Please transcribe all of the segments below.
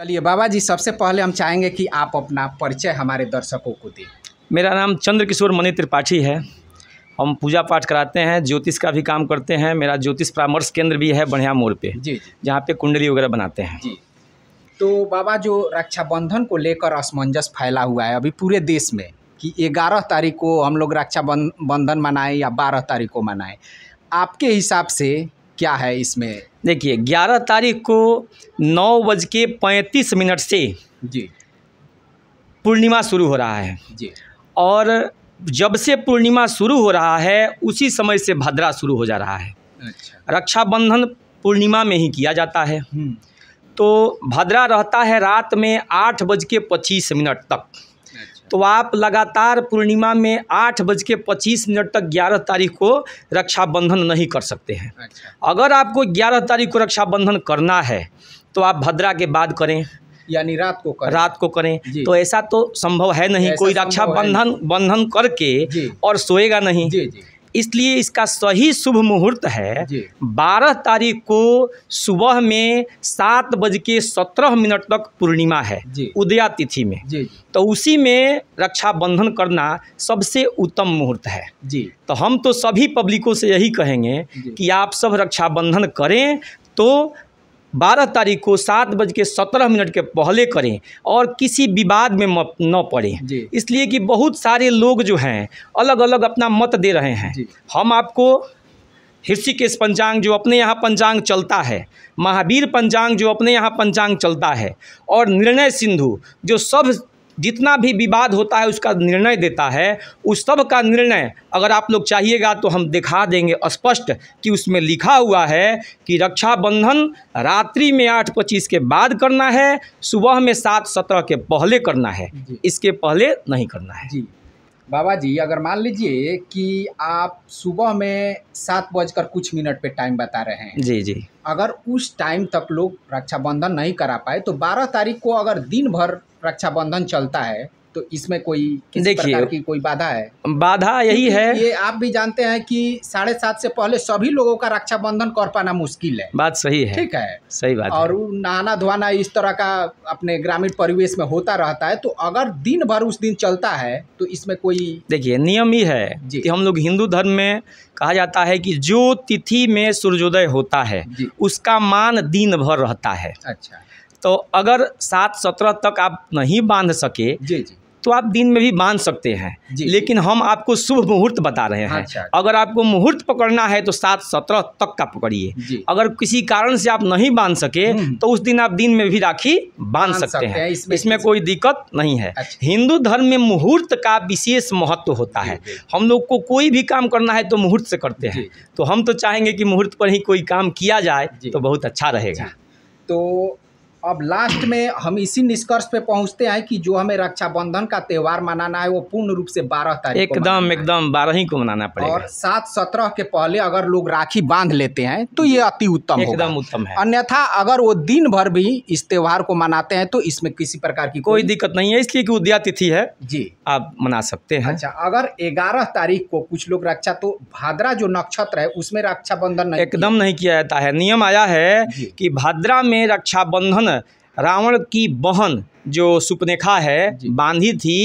चलिए बाबा जी सबसे पहले हम चाहेंगे कि आप अपना परिचय हमारे दर्शकों को दें मेरा नाम चंद्र किशोर मणि त्रिपाठी है हम पूजा पाठ कराते हैं ज्योतिष का भी काम करते हैं मेरा ज्योतिष परामर्श केंद्र भी है बढ़िया मोड़ पे जी, जी। जहाँ पे कुंडली वगैरह बनाते हैं जी तो बाबा जो रक्षाबंधन को लेकर असमंजस फैला हुआ है अभी पूरे देश में कि ग्यारह तारीख को हम लोग रक्षाबंधन मनाएं या बारह तारीख को मनाएं आपके हिसाब से क्या है इसमें देखिए ग्यारह तारीख को नौ बज के पैंतीस मिनट से जी पूर्णिमा शुरू हो रहा है जी और जब से पूर्णिमा शुरू हो रहा है उसी समय से भद्रा शुरू हो जा रहा है अच्छा रक्षाबंधन पूर्णिमा में ही किया जाता है हम्म। तो भद्रा रहता है रात में आठ बज के पच्चीस मिनट तक तो आप लगातार पूर्णिमा में आठ बज के पच्चीस मिनट तक ग्यारह तारीख को रक्षाबंधन नहीं कर सकते हैं अच्छा। अगर आपको ग्यारह तारीख को रक्षाबंधन करना है तो आप भद्रा के बाद करें यानी रात को करें रात को करें तो ऐसा तो संभव है नहीं कोई रक्षाबंधन बंधन करके और सोएगा नहीं जी, जी। इसलिए इसका सही शुभ मुहूर्त है बारह तारीख को सुबह में सात बज के सत्रह मिनट तक पूर्णिमा है उदया तिथि में जी, जी। तो उसी में रक्षाबंधन करना सबसे उत्तम मुहूर्त है जी तो हम तो सभी पब्लिकों से यही कहेंगे कि आप सब रक्षाबंधन करें तो बारह तारीख को सात बज के सत्रह मिनट के पहले करें और किसी विवाद में न पड़ें इसलिए कि बहुत सारे लोग जो हैं अलग अलग अपना मत दे रहे हैं हम आपको ऋषिकेश पंचांग जो अपने यहाँ पंचांग चलता है महावीर पंचांग जो अपने यहाँ पंचांग चलता है और निर्णय सिंधु जो सब जितना भी विवाद होता है उसका निर्णय देता है उस सब का निर्णय अगर आप लोग चाहिएगा तो हम दिखा देंगे स्पष्ट कि उसमें लिखा हुआ है कि रक्षाबंधन रात्रि में आठ पच्चीस के बाद करना है सुबह में सात सत्रह के पहले करना है इसके पहले नहीं करना है जी बाबा जी अगर मान लीजिए कि आप सुबह में सात बजकर कुछ मिनट पे टाइम बता रहे हैं जी जी अगर उस टाइम तक लोग रक्षाबंधन नहीं करा पाए तो बारह तारीख को अगर दिन भर रक्षाबंधन चलता है तो इसमें कोई देखिए कोई बाधा है बाधा यही है ये आप भी जानते हैं कि साढ़े सात से पहले सभी लोगों का रक्षाबंधन कर पाना मुश्किल है बात सही है ठीक है सही बात और नहाना धोना इस तरह का अपने ग्रामीण परिवेश में होता रहता है तो अगर दिन भर उस दिन चलता है तो इसमें कोई देखिए नियम ही है कि हम लोग हिंदू धर्म में कहा जाता है कि जो तिथि में सूर्योदय होता है उसका मान दिन भर रहता है अच्छा तो अगर सात सत्रह तक आप नहीं बांध सके जी जी तो आप दिन में भी बांध सकते हैं लेकिन हम आपको शुभ मुहूर्त बता रहे हैं अच्छा। अगर आपको मुहूर्त पकड़ना है तो सात सत्रह तक का पकड़िए अगर किसी कारण से आप नहीं बांध सके हम्म। तो उस दिन आप दिन में भी राखी बांध सकते, सकते हैं इसमें, इसमें कोई दिक्कत नहीं है अच्छा। हिंदू धर्म में मुहूर्त का विशेष महत्व होता है हम लोग को कोई भी काम करना है तो मुहूर्त से करते हैं तो हम तो चाहेंगे कि मुहूर्त पर ही कोई काम किया जाए तो बहुत अच्छा रहेगा अच्छा। तो अब लास्ट में हम इसी निष्कर्ष पे पहुंचते हैं कि जो हमें रक्षाबंधन का त्यौहार मनाना है वो पूर्ण रूप से बारह तारीख एकदम एकदम बारह ही को मनाना पड़ेगा और सात सत्रह के पहले अगर लोग राखी बांध लेते हैं तो ये अति उत्तम एकदम उत्तम है अन्यथा अगर वो दिन भर भी इस त्यौहार को मनाते हैं तो इसमें किसी प्रकार की कोई दिक्कत नहीं है इसलिए कि उद्या तिथि है जी आप मना सकते हैं अच्छा अगर ग्यारह तारीख को कुछ लोग रक्षा तो भाद्रा जो नक्षत्र है उसमें रक्षाबंधन एकदम नहीं किया जाता है नियम आया है कि भाद्रा में रक्षाबंधन रावण की बहन जो सुपनेखा है बांधी थी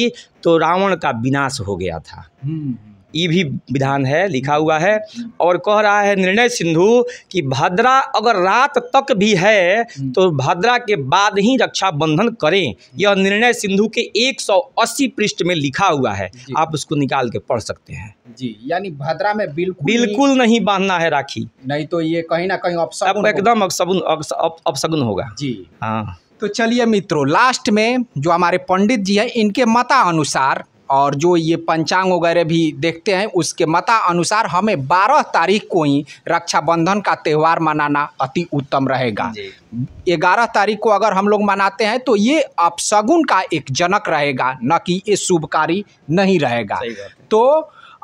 तो रावण का विनाश हो गया था हम्म, हम्म। ये भी विधान है लिखा हुआ है और कह रहा है निर्णय सिंधु कि भद्रा अगर रात तक भी है तो भद्रा के बाद ही रक्षाबंधन करें यह निर्णय सिंधु के 180 पृष्ठ में लिखा हुआ है आप उसको निकाल के पढ़ सकते हैं जी यानी भद्रा में बिल्कुल बिल्कुल नहीं, नहीं बांधना है राखी नहीं तो ये कहीं ना कहीं अपशगुन एकदम अपशगुन होगा जी हाँ तो चलिए मित्रों लास्ट में जो हमारे पंडित जी हैं इनके मता अनुसार और जो ये पंचांग वगैरह भी देखते हैं उसके मता अनुसार हमें बारह तारीख को ही रक्षाबंधन का त्यौहार मनाना अति उत्तम रहेगा ग्यारह तारीख को अगर हम लोग मनाते हैं तो ये अपशगुन का एक जनक रहेगा न कि ये शुभकारी नहीं रहेगा तो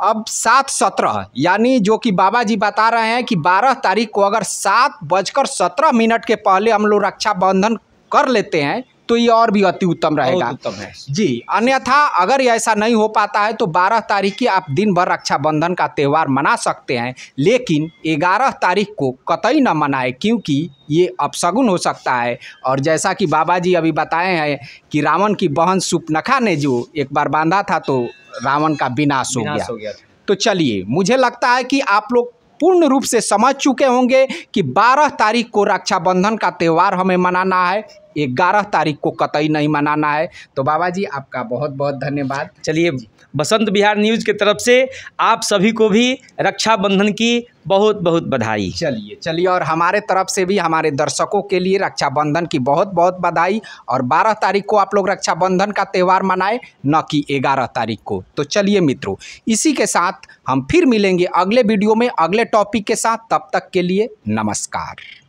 अब सात सत्रह यानी जो कि बाबा जी बता रहे हैं कि बारह तारीख को अगर सात बजकर सत्रह मिनट के पहले हम लोग रक्षाबंधन कर लेते हैं तो ये और भी अति उत्तम रहेगा उत्तम है जी अन्यथा अगर ऐसा नहीं हो पाता है तो बारह तारीख की आप दिन भर रक्षाबंधन का त्यौहार मना सकते हैं लेकिन ग्यारह तारीख को कतई न मनाएं क्योंकि ये अपशगुन हो सकता है और जैसा कि बाबा जी अभी बताए हैं कि रावण की बहन सुपनखा ने जो एक बार बांधा था तो रावण का विनाश हो गया, हो गया तो चलिए मुझे लगता है कि आप लोग पूर्ण रूप से समझ चुके होंगे कि 12 तारीख को रक्षाबंधन का त्यौहार हमें मनाना है ग्यारह तारीख को कतई नहीं मनाना है तो बाबा जी आपका बहुत बहुत धन्यवाद चलिए बसंत बिहार न्यूज़ की तरफ से आप सभी को भी रक्षाबंधन की बहुत बहुत बधाई चलिए चलिए और हमारे तरफ से भी हमारे दर्शकों के लिए रक्षाबंधन की बहुत बहुत बधाई और 12 तारीख को आप लोग रक्षाबंधन का त्यौहार मनाएं न कि 11 तारीख को तो चलिए मित्रों इसी के साथ हम फिर मिलेंगे अगले वीडियो में अगले टॉपिक के साथ तब तक के लिए नमस्कार